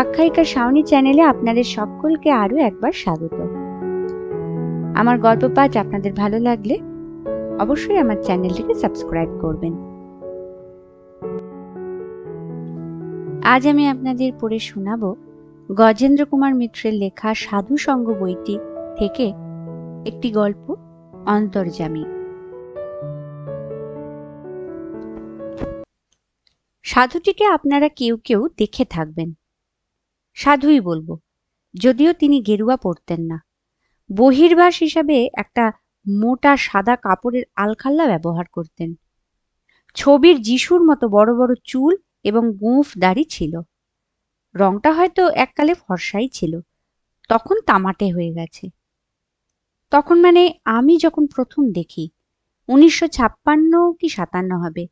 আখ্যায়িকা সাউনি চ্যানেলে আপনাদের সকলকে আরও একবার স্বাগত আমার গল্প পাঠ আপনাদের ভালো লাগলে অবশ্যই আমার চ্যানেলটিকে সাবস্ক্রাইব করবেন আজ আমি আপনাদের পড়ে শোনাব গজেন্দ্র কুমার মিত্রের লেখা সাধু সঙ্গ বইটি থেকে একটি গল্প অন্তর্জামী সাধুটিকে আপনারা কেউ কেউ দেখে থাকবেন সাধুই বলবো যদিও তিনি গেরুয়া পরতেন না বহির্বাস হিসাবে একটা মোটা সাদা কাপড়ের আলখাল্লা ব্যবহার করতেন ছবির যিশুর মতো বড় বড় চুল এবং গুঁফ দাড়ি ছিল রংটা হয়তো এককালে ফর্সাই ছিল তখন তামাটে হয়ে গেছে তখন মানে আমি যখন প্রথম দেখি উনিশশো ছাপ্পান্ন কি সাতান্ন হবে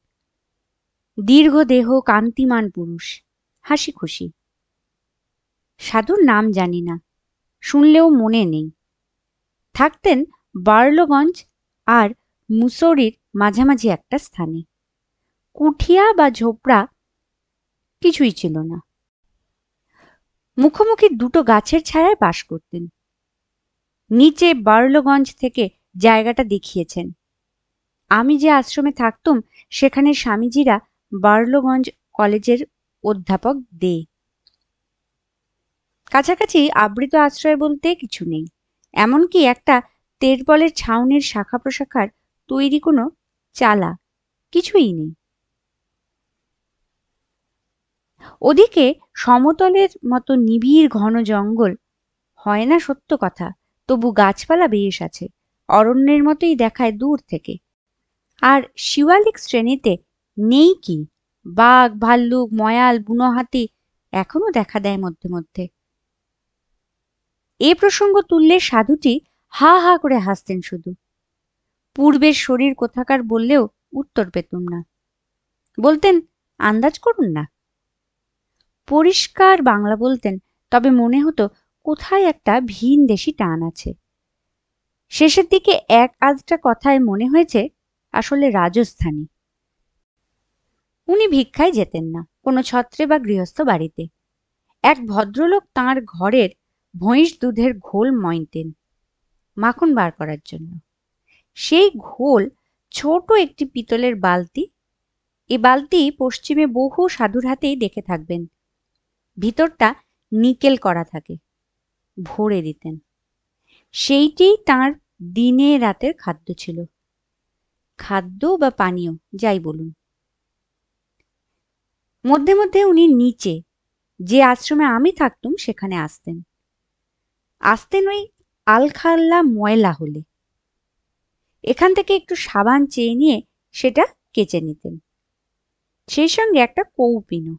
দীর্ঘ দেহ কান্তিমান পুরুষ হাসি খুশি সাধুর নাম জানি না শুনলেও মনে নেই থাকতেন বার্লোগঞ্জ আর মুসৌরির মাঝামাঝি একটা স্থানে কুঠিয়া বা ঝোপড়া কিছুই ছিল না মুখোমুখি দুটো গাছের ছায়ায় বাস করতেন নিচে বার্লোগঞ্জ থেকে জায়গাটা দেখিয়েছেন আমি যে আশ্রমে থাকতুম সেখানে স্বামীজিরা বার্লোগঞ্জ কলেজের অধ্যাপক দে কাছাকাছি আবৃত আশ্রয় বলতে কিছু নেই এমনকি একটা তেরপলের ছাউনির শাখা প্রশাখার তৈরি কোনো চালা কিছুই নেই ওদিকে সমতলের মতো নিবিড় ঘন জঙ্গল হয় না সত্য কথা তবু গাছপালা বেশ আছে অরণ্যের মতোই দেখায় দূর থেকে আর শিওয়ালিক শ্রেণীতে নেই কি বাঘ ভাল্লুক ময়াল বুনো হাতি এখনও দেখা দেয় মধ্যে মধ্যে এ প্রসঙ্গ তুললে সাধুটি হা হা করে হাসতেন শুধু পূর্বের শরীর কোথাকার বললেও উত্তর পেতুম না বলতেন আন্দাজ করুন না পরিষ্কার বাংলা বলতেন তবে মনে হতো কোথায় একটা ভিন দেশি টান আছে শেষের দিকে এক আধটা কথায় মনে হয়েছে আসলে রাজস্থানী উনি ভিক্ষায় যেতেন না কোনো ছত্রে বা গৃহস্থ বাড়িতে এক ভদ্রলোক তাঁর ঘরের ভৈঁস দুধের ঘোল ময়নতেন মাখন বার করার জন্য সেই ঘোল ছোট একটি পিতলের বালতি এ বালতি পশ্চিমে বহু সাধুর হাতেই দেখে থাকবেন ভিতরটা নিকেল করা থাকে ভরে দিতেন সেইটি তার দিনে রাতের খাদ্য ছিল খাদ্য বা পানীয় যাই বলুন মধ্যে মধ্যে উনি নিচে যে আশ্রমে আমি থাকতুম সেখানে আসতেন আসতেন নই আলখাল্লা ময়লা হলে এখান থেকে একটু সাবান চেয়ে নিয়ে সেটা কেচে নিতেন সেই সঙ্গে একটা কৌপিনও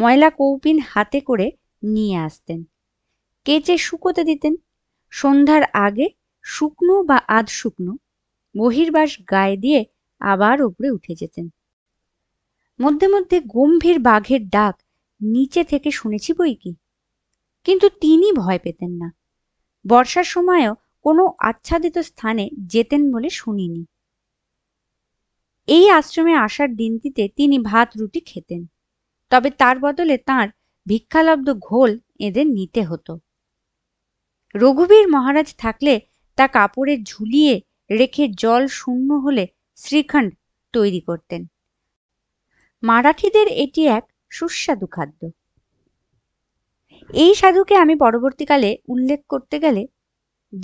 ময়লা কৌপিন হাতে করে নিয়ে আসতেন কেচে শুকোতে দিতেন সন্ধ্যার আগে শুকনো বা আধ শুকনো বহির্বাস গায়ে দিয়ে আবার উপরে উঠে যেতেন মধ্যে মধ্যে গম্ভীর বাঘের ডাক নিচে থেকে শুনেছি বই কি কিন্তু তিনি ভয় পেতেন না বর্ষার সময়ও কোনো আচ্ছাদিত স্থানে যেতেন বলে শুনিনি এই আশ্রমে আসার দিনটিতে তিনি ভাত রুটি খেতেন তবে তার বদলে তার ভিক্ষালব্ধ ঘোল এদের নিতে হতো রঘুবীর মহারাজ থাকলে তা কাপড়ে ঝুলিয়ে রেখে জল শূন্য হলে শ্রীখণ্ড তৈরি করতেন মারাঠিদের এটি এক সুস্বাদু খাদ্য এই সাধুকে আমি পরবর্তীকালে উল্লেখ করতে গেলে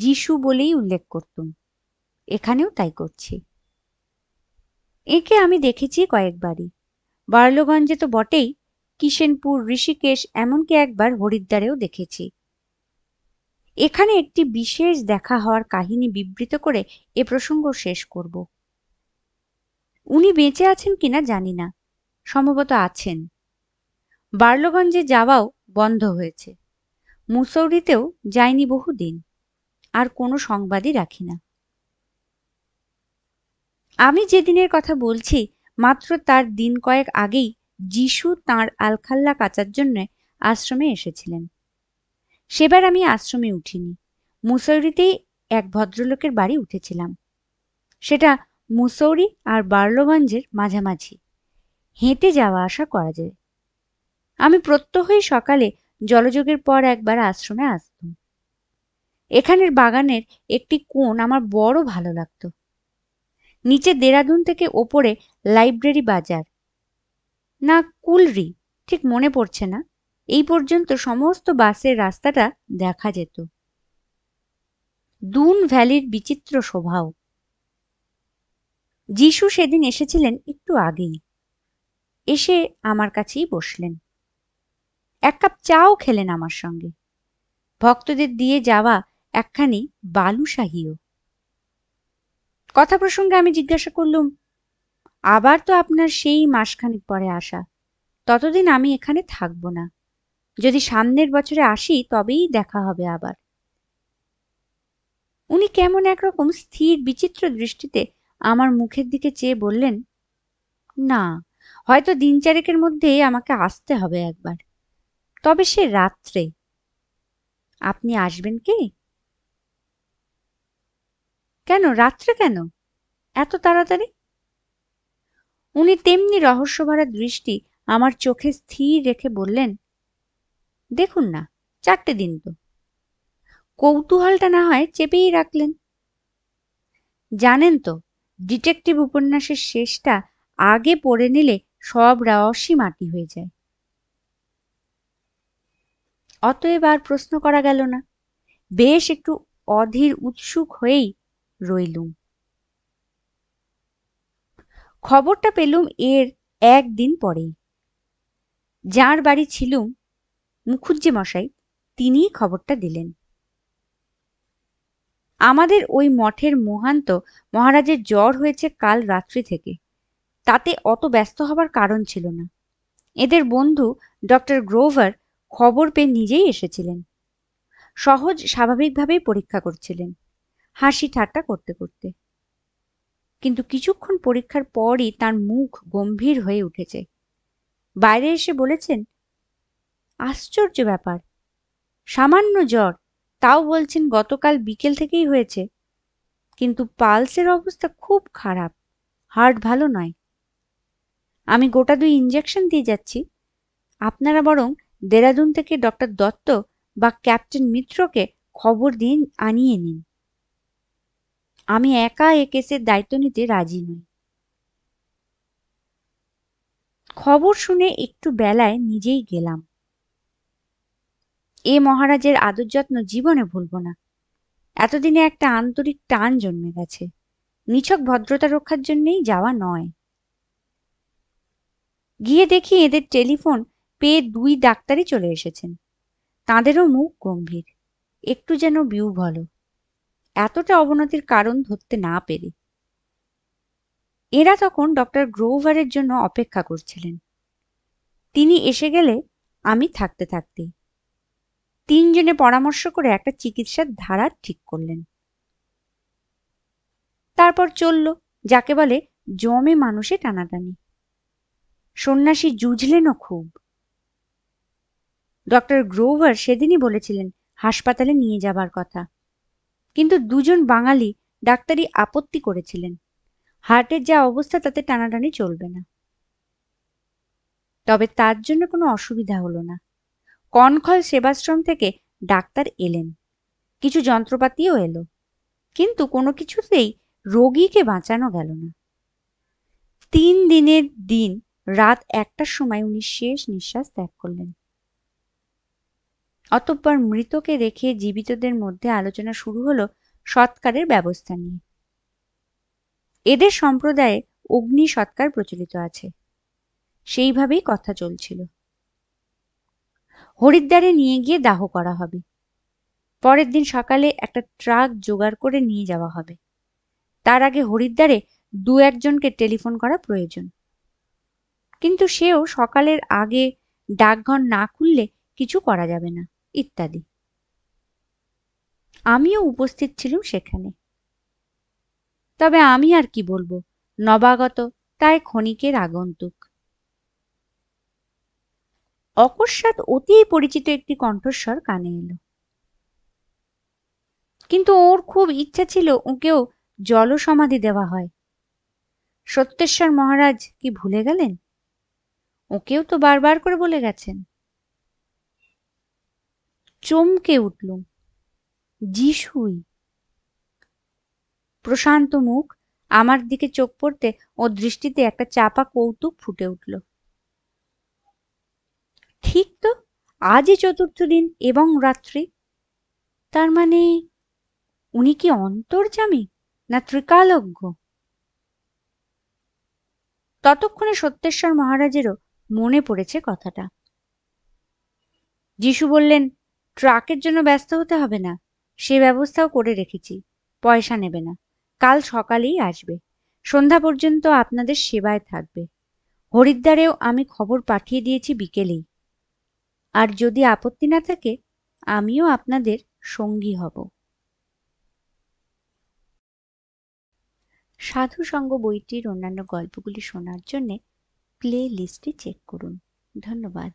যিশু বলেই উল্লেখ করতুম এখানেও তাই করছি একে আমি দেখেছি কয়েকবারই বার্লগঞ্জে তো বটেই কিষেনপুর ঋষিকেশ এমনকি একবার হরিদ্বারেও দেখেছি এখানে একটি বিশেষ দেখা হওয়ার কাহিনী বিবৃত করে এ প্রসঙ্গ শেষ করব উনি বেঁচে আছেন কিনা জানি না সম্ভবত আছেন বার্লগঞ্জে যাওয়াও বন্ধ হয়েছে মুসৌরিতেও যায়নি বহুদিন আর কোনো সংবাদই রাখি না আমি যেদিনের কথা বলছি মাত্র তার দিন কয়েক আগেই যিশু তাঁর আলখাল্লা কাচার জন্য আশ্রমে এসেছিলেন সেবার আমি আশ্রমে উঠিনি মুসৌরিতেই এক ভদ্রলোকের বাড়ি উঠেছিলাম সেটা মুসৌরি আর বার্লগঞ্জের মাঝামাঝি হেঁটে যাওয়া আসা করা যায় আমি প্রত্যহই সকালে জলযোগের পর একবার আশ্রমে আসতাম এখানের বাগানের একটি কোণ আমার বড় ভালো লাগত নিচে দেরাদুন থেকে ওপরে লাইব্রেরি বাজার না কুলরি ঠিক মনে পড়ছে না এই পর্যন্ত সমস্ত বাসের রাস্তাটা দেখা যেত দুন ভ্যালির বিচিত্র শোভাও যিশু সেদিন এসেছিলেন একটু আগেই এসে আমার কাছেই বসলেন এক কাপ চাও খেলেন আমার সঙ্গে ভক্তদের দিয়ে যাওয়া একখানি বালুশাহীও কথা প্রসঙ্গে আমি জিজ্ঞাসা করলুম আবার তো আপনার সেই মাসখানিক পরে আসা ততদিন আমি এখানে থাকব না যদি সামনের বছরে আসি তবেই দেখা হবে আবার উনি কেমন একরকম স্থির বিচিত্র দৃষ্টিতে আমার মুখের দিকে চেয়ে বললেন না হয়তো দিন চারেকের মধ্যেই আমাকে আসতে হবে একবার তবে সে রাত্রে আপনি আসবেন কি কেন রাত্রে কেন এত তাড়াতাড়ি উনি তেমনি রহস্যভরা দৃষ্টি আমার চোখে স্থির রেখে বললেন দেখুন না চারটে দিন তো কৌতূহলটা না হয় চেপেই রাখলেন জানেন তো ডিটেকটিভ উপন্যাসের শেষটা আগে পড়ে নিলে সব রহস্যই মাটি হয়ে যায় অতএব আর প্রশ্ন করা গেল না বেশ একটু অধীর উৎসুক হয়েই রইলুম খবরটা পেলুম এর একদিন পরেই যার বাড়ি ছিলুম মুখুজ্জি মশাই তিনি খবরটা দিলেন আমাদের ওই মঠের মহান্ত মহারাজের জ্বর হয়েছে কাল রাত্রি থেকে তাতে অত ব্যস্ত হবার কারণ ছিল না এদের বন্ধু ডক্টর গ্রোভার খবর পেয়ে নিজেই এসেছিলেন সহজ স্বাভাবিকভাবেই পরীক্ষা করছিলেন হাসি ঠাট্টা করতে করতে কিন্তু কিছুক্ষণ পরীক্ষার পরই তার মুখ গম্ভীর হয়ে উঠেছে বাইরে এসে বলেছেন আশ্চর্য ব্যাপার সামান্য জ্বর তাও বলছেন গতকাল বিকেল থেকেই হয়েছে কিন্তু পালসের অবস্থা খুব খারাপ হার্ট ভালো নয় আমি গোটা দুই ইঞ্জেকশন দিয়ে যাচ্ছি আপনারা বরং দেরাদুন থেকে ডক্টর দত্ত বা ক্যাপ্টেন মিত্রকে খবর দিন আনিয়ে নিন আমি একা এ কেসের দায়িত্ব নিতে রাজি নই খবর শুনে একটু বেলায় নিজেই গেলাম এ মহারাজের আদর যত্ন জীবনে ভুলব না এতদিনে একটা আন্তরিক টান জন্মে গেছে নিছক ভদ্রতা রক্ষার জন্যেই যাওয়া নয় গিয়ে দেখি এদের টেলিফোন পেয়ে দুই ডাক্তারই চলে এসেছেন তাঁদেরও মুখ গম্ভীর একটু যেন ভালো এতটা অবনতির কারণ ধরতে না পেরে এরা তখন ডক্টর গ্রোভারের জন্য অপেক্ষা করছিলেন তিনি এসে গেলে আমি থাকতে থাকতে তিনজনে পরামর্শ করে একটা চিকিৎসার ধারা ঠিক করলেন তারপর চলল যাকে বলে জমে মানুষে টানাটানি সন্ন্যাসী জুঝলেনও খুব ডক্টর গ্রোভার সেদিনই বলেছিলেন হাসপাতালে নিয়ে যাবার কথা কিন্তু দুজন বাঙালি ডাক্তারি আপত্তি করেছিলেন হার্টের যা অবস্থা তাতে টানাটানি চলবে না তবে তার জন্য কোনো অসুবিধা হলো না কনখল সেবাশ্রম থেকে ডাক্তার এলেন কিছু যন্ত্রপাতিও এলো কিন্তু কোনো কিছুতেই রোগীকে বাঁচানো গেল না তিন দিনের দিন রাত একটার সময় উনি শেষ নিঃশ্বাস ত্যাগ করলেন অতঃপর মৃতকে রেখে জীবিতদের মধ্যে আলোচনা শুরু হলো সৎকারের ব্যবস্থা নিয়ে এদের সম্প্রদায়ে অগ্নি সৎকার প্রচলিত আছে সেইভাবেই কথা চলছিল হরিদ্বারে নিয়ে গিয়ে দাহ করা হবে পরের দিন সকালে একটা ট্রাক জোগাড় করে নিয়ে যাওয়া হবে তার আগে হরিদ্বারে দু একজনকে টেলিফোন করা প্রয়োজন কিন্তু সেও সকালের আগে ডাকঘর না খুললে কিছু করা যাবে না ইত্যাদি আমিও উপস্থিত ছিলাম সেখানে তবে আমি আর কি বলবো নবাগত তাই ক্ষণিকের আগন্তুক অকস্মাৎ অতি পরিচিত একটি কণ্ঠস্বর কানে এলো কিন্তু ওর খুব ইচ্ছা ছিল ওকেও জল সমাধি দেওয়া হয় সত্যেশ্বর মহারাজ কি ভুলে গেলেন ওকেও তো বারবার করে বলে গেছেন চমকে উঠল যিশুই প্রশান্ত মুখ আমার দিকে চোখ পড়তে ও দৃষ্টিতে একটা চাপা কৌতুক ফুটে উঠল ঠিক তো আজই চতুর্থ দিন এবং রাত্রি তার মানে উনি কি অন্তর্জামী না ত্রিকালজ্ঞ ততক্ষণে সত্যেশ্বর মহারাজেরও মনে পড়েছে কথাটা যিশু বললেন ট্রাকের জন্য ব্যস্ত হতে হবে না সে ব্যবস্থাও করে রেখেছি পয়সা নেবে না কাল সকালেই আসবে সন্ধ্যা পর্যন্ত আপনাদের সেবায় থাকবে হরিদ্বারেও আমি খবর পাঠিয়ে দিয়েছি বিকেলেই আর যদি আপত্তি না থাকে আমিও আপনাদের সঙ্গী হব সাধু সঙ্গ বইটির অন্যান্য গল্পগুলি শোনার জন্যে প্লে লিস্টটি চেক করুন ধন্যবাদ